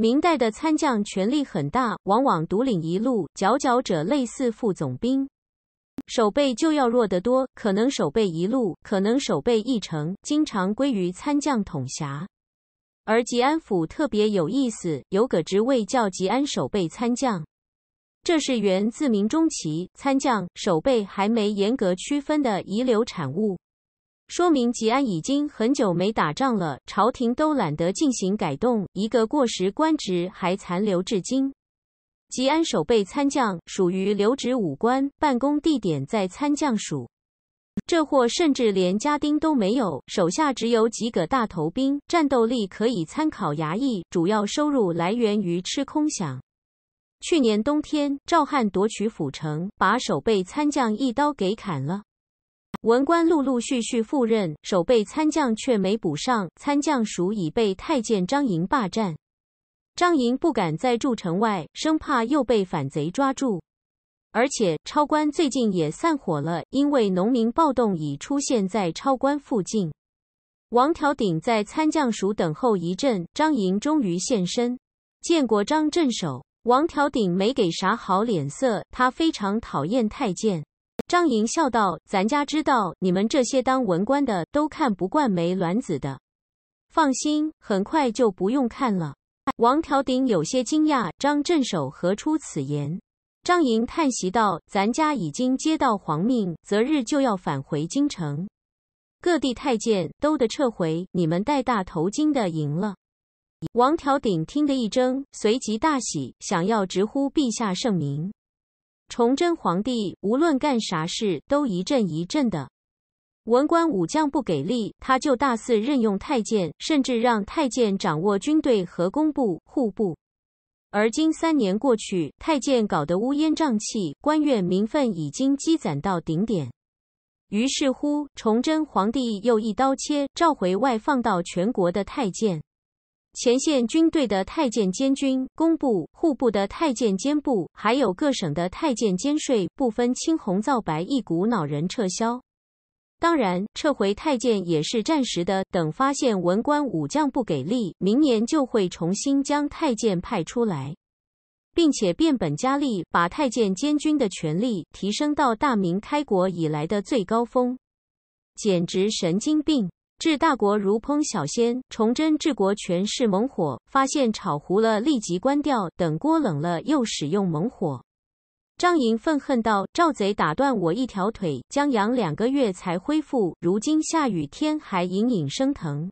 明代的参将权力很大，往往独领一路，佼佼者类似副总兵；守备就要弱得多，可能守备一路，可能守备一城，经常归于参将统辖。而吉安府特别有意思，有个职位叫吉安守备参将，这是源自明中期参将、守备还没严格区分的遗留产物。说明吉安已经很久没打仗了，朝廷都懒得进行改动，一个过时官职还残留至今。吉安守备参将属于留职武官，办公地点在参将署。这货甚至连家丁都没有，手下只有几个大头兵，战斗力可以参考衙役。主要收入来源于吃空饷。去年冬天，赵汉夺取府城，把守备参将一刀给砍了。文官陆陆续续赴任，守备参将却没补上。参将署已被太监张莹霸占，张莹不敢在驻城外，生怕又被反贼抓住。而且超官最近也散伙了，因为农民暴动已出现在超官附近。王条鼎在参将署等候一阵，张莹终于现身，见过张镇守，王条鼎没给啥好脸色，他非常讨厌太监。张莹笑道：“咱家知道你们这些当文官的都看不惯没卵子的，放心，很快就不用看了。”王条鼎有些惊讶：“张镇守何出此言？”张莹叹息道：“咱家已经接到皇命，择日就要返回京城，各地太监都得撤回。你们戴大头巾的赢了。”王条鼎听得一怔，随即大喜，想要直呼陛下圣明。崇祯皇帝无论干啥事都一阵一阵的，文官武将不给力，他就大肆任用太监，甚至让太监掌握军队和工部、户部。而今三年过去，太监搞得乌烟瘴气，官院民愤已经积攒到顶点。于是乎，崇祯皇帝又一刀切，召回外放到全国的太监。前线军队的太监监军、工部、户部的太监监部，还有各省的太监监税，不分青红皂白一股脑人撤销。当然，撤回太监也是暂时的，等发现文官武将不给力，明年就会重新将太监派出来，并且变本加厉，把太监监军的权力提升到大明开国以来的最高峰，简直神经病。治大国如烹小鲜，崇祯治国全是猛火，发现炒糊了立即关掉，等锅冷了又使用猛火。张莹愤恨道：“赵贼打断我一条腿，将养两个月才恢复，如今下雨天还隐隐生疼。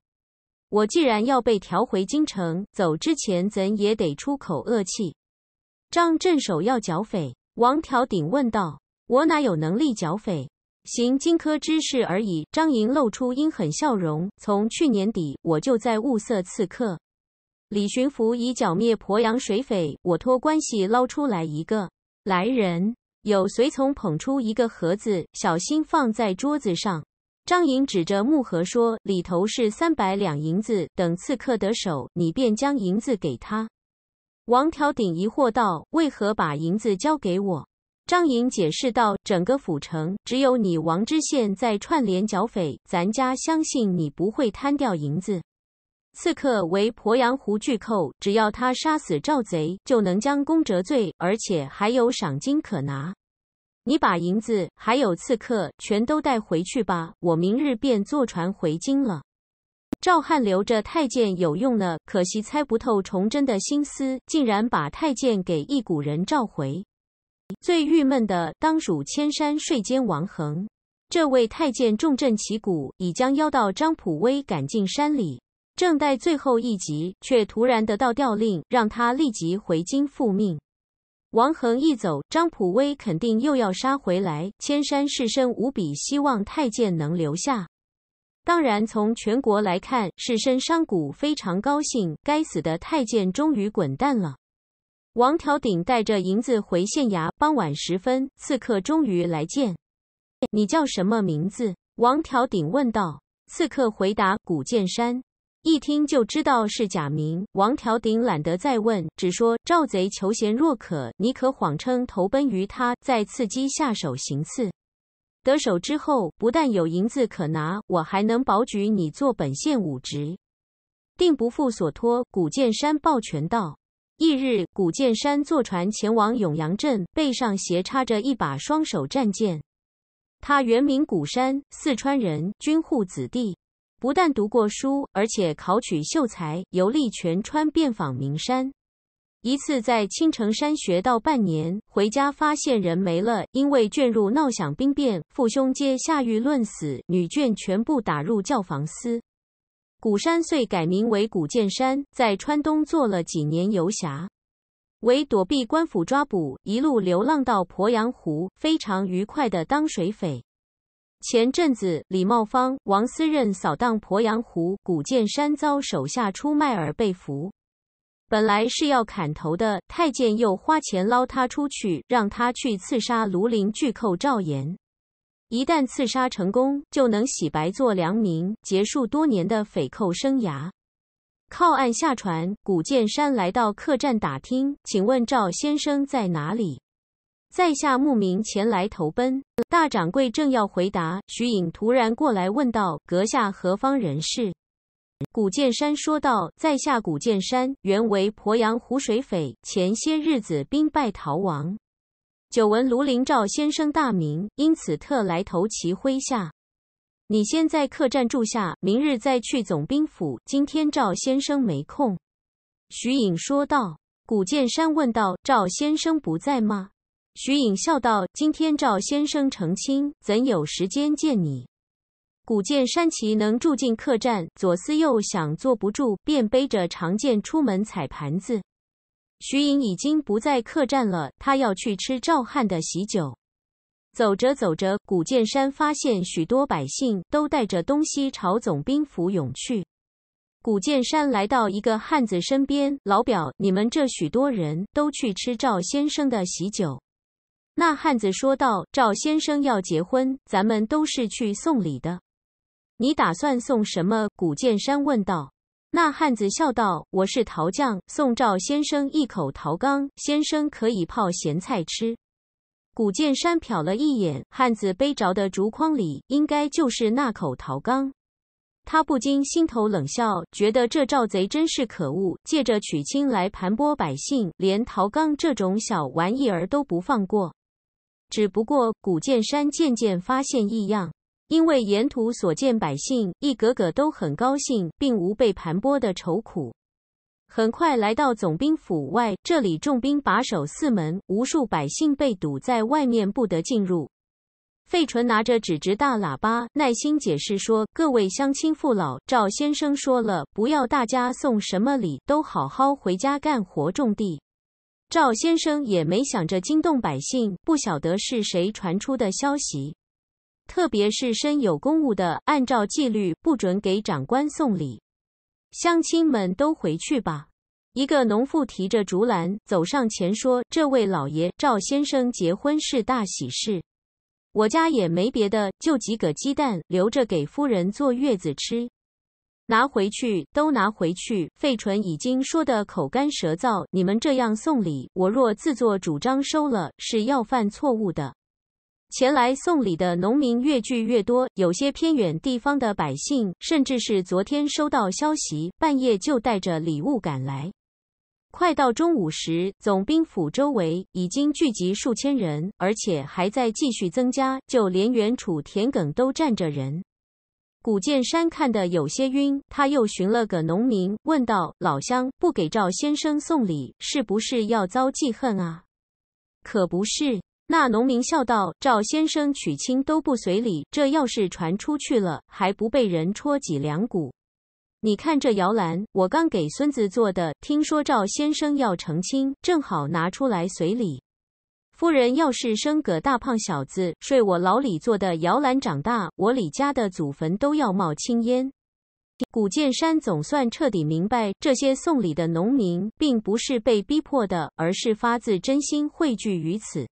我既然要被调回京城，走之前怎也得出口恶气。”张镇守要剿匪，王条鼎问道：“我哪有能力剿匪？”行荆轲之事而已。张莹露出阴狠笑容。从去年底，我就在物色刺客。李寻福已剿灭鄱阳水匪，我托关系捞出来一个。来人，有随从捧出一个盒子，小心放在桌子上。张莹指着木盒说：“里头是三百两银子，等刺客得手，你便将银子给他。”王条鼎疑惑道：“为何把银子交给我？”张颖解释道：“整个府城只有你王知县在串联剿匪，咱家相信你不会贪掉银子。刺客为鄱阳湖巨寇，只要他杀死赵贼，就能将功折罪，而且还有赏金可拿。你把银子还有刺客全都带回去吧，我明日便坐船回京了。”赵汉留着太监有用了，可惜猜不透崇祯的心思，竟然把太监给一股人召回。最郁闷的当属千山睡间王恒，这位太监重振旗鼓，已将妖道张普威赶进山里，正待最后一集，却突然得到调令，让他立即回京复命。王恒一走，张普威肯定又要杀回来。千山士绅无比希望太监能留下，当然，从全国来看，士绅商贾非常高兴，该死的太监终于滚蛋了。王条鼎带着银子回县衙。傍晚时分，刺客终于来见。你叫什么名字？王条鼎问道。刺客回答：“古剑山。”一听就知道是假名。王条鼎懒得再问，只说：“赵贼求贤若渴，你可谎称投奔于他，再伺机下手行刺。得手之后，不但有银子可拿，我还能保举你做本县武职，定不负所托。”古剑山抱拳道。翌日，古剑山坐船前往永阳镇，背上斜插着一把双手战剑。他原名古山，四川人，军户子弟，不但读过书，而且考取秀才，游历全川，遍访名山。一次在青城山学到半年，回家发现人没了，因为卷入闹响兵变，父兄皆下狱论死，女眷全部打入教坊司。古山遂改名为古剑山，在川东做了几年游侠，为躲避官府抓捕，一路流浪到鄱阳湖，非常愉快的当水匪。前阵子，李茂芳、王思任扫荡鄱阳湖，古剑山遭手下出卖而被俘，本来是要砍头的，太监又花钱捞他出去，让他去刺杀庐陵巨寇赵岩。一旦刺杀成功，就能洗白做良民，结束多年的匪寇生涯。靠岸下船，古剑山来到客栈打听：“请问赵先生在哪里？”“在下慕名前来投奔。”大掌柜正要回答，徐颖突然过来问道：“阁下何方人士？”古剑山说道：“在下古剑山，原为鄱阳湖水匪，前些日子兵败逃亡。”久闻庐陵赵先生大名，因此特来投其麾下。你先在客栈住下，明日再去总兵府。今天赵先生没空。”徐颖说道。古剑山问道：“赵先生不在吗？”徐颖笑道：“今天赵先生成亲，怎有时间见你？”古剑山岂能住进客栈？左思右想，坐不住，便背着长剑出门踩盘子。徐颖已经不在客栈了，他要去吃赵汉的喜酒。走着走着，古剑山发现许多百姓都带着东西朝总兵府涌去。古剑山来到一个汉子身边：“老表，你们这许多人都去吃赵先生的喜酒？”那汉子说道：“赵先生要结婚，咱们都是去送礼的。你打算送什么？”古剑山问道。那汉子笑道：“我是陶匠，送赵先生一口陶缸，先生可以泡咸菜吃。”古剑山瞟了一眼汉子背着的竹筐里，应该就是那口陶缸。他不禁心头冷笑，觉得这赵贼真是可恶，借着娶亲来盘剥百姓，连陶缸这种小玩意儿都不放过。只不过古剑山渐渐发现异样。因为沿途所见百姓一个个都很高兴，并无被盘剥的愁苦。很快来到总兵府外，这里重兵把守四门，无数百姓被堵在外面，不得进入。费纯拿着纸质大喇叭，耐心解释说：“各位乡亲父老，赵先生说了，不要大家送什么礼，都好好回家干活种地。赵先生也没想着惊动百姓，不晓得是谁传出的消息。”特别是身有公务的，按照纪律不准给长官送礼。乡亲们都回去吧。一个农妇提着竹篮走上前说：“这位老爷赵先生结婚是大喜事，我家也没别的，就几个鸡蛋，留着给夫人坐月子吃。拿回去都拿回去。”费纯已经说得口干舌燥，你们这样送礼，我若自作主张收了，是要犯错误的。前来送礼的农民越聚越多，有些偏远地方的百姓，甚至是昨天收到消息，半夜就带着礼物赶来。快到中午时，总兵府周围已经聚集数千人，而且还在继续增加，就连远处田埂都站着人。古剑山看得有些晕，他又寻了个农民问道：“老乡，不给赵先生送礼，是不是要遭记恨啊？”“可不是。”那农民笑道：“赵先生娶亲都不随礼，这要是传出去了，还不被人戳脊梁骨？你看这摇篮，我刚给孙子做的。听说赵先生要成亲，正好拿出来随礼。夫人要是生个大胖小子，睡我老李做的摇篮长大，我李家的祖坟都要冒青烟。”古剑山总算彻底明白，这些送礼的农民并不是被逼迫的，而是发自真心，汇聚于此。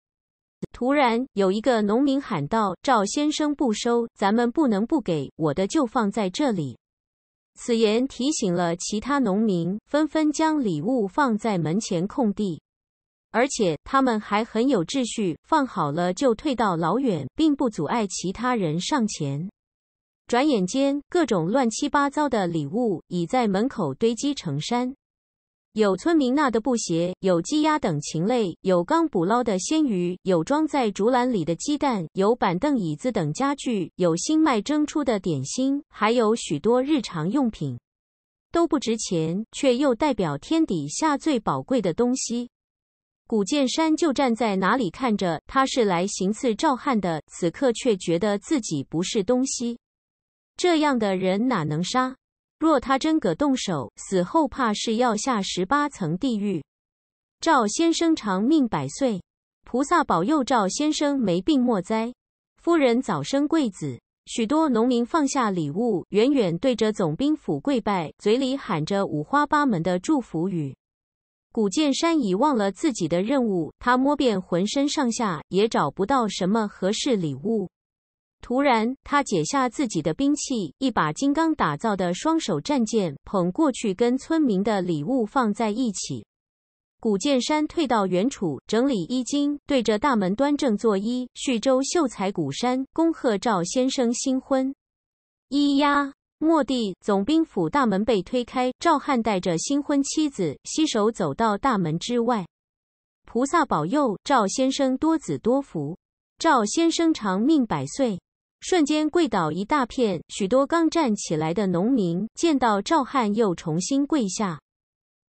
突然，有一个农民喊道：“赵先生不收，咱们不能不给。我的就放在这里。”此言提醒了其他农民，纷纷将礼物放在门前空地，而且他们还很有秩序，放好了就退到老远，并不阻碍其他人上前。转眼间，各种乱七八糟的礼物已在门口堆积成山。有村民纳的布鞋，有鸡鸭等禽类，有刚捕捞的鲜鱼，有装在竹篮里的鸡蛋，有板凳、椅子等家具，有新麦蒸出的点心，还有许多日常用品，都不值钱，却又代表天底下最宝贵的东西。古剑山就站在哪里看着，他是来行刺赵汉的，此刻却觉得自己不是东西，这样的人哪能杀？若他真个动手，死后怕是要下十八层地狱。赵先生长命百岁，菩萨保佑赵先生没病莫灾，夫人早生贵子。许多农民放下礼物，远远对着总兵府跪拜，嘴里喊着五花八门的祝福语。古剑山已忘了自己的任务，他摸遍浑身上下，也找不到什么合适礼物。突然，他解下自己的兵器，一把金刚打造的双手战剑捧过去，跟村民的礼物放在一起。古剑山退到原处，整理衣襟，对着大门端正作揖：“叙州秀才古山，恭贺赵先生新婚。”咿呀！末地总兵府大门被推开，赵汉带着新婚妻子携手走到大门之外。菩萨保佑赵先生多子多福，赵先生长命百岁。瞬间跪倒一大片，许多刚站起来的农民见到赵汉又重新跪下。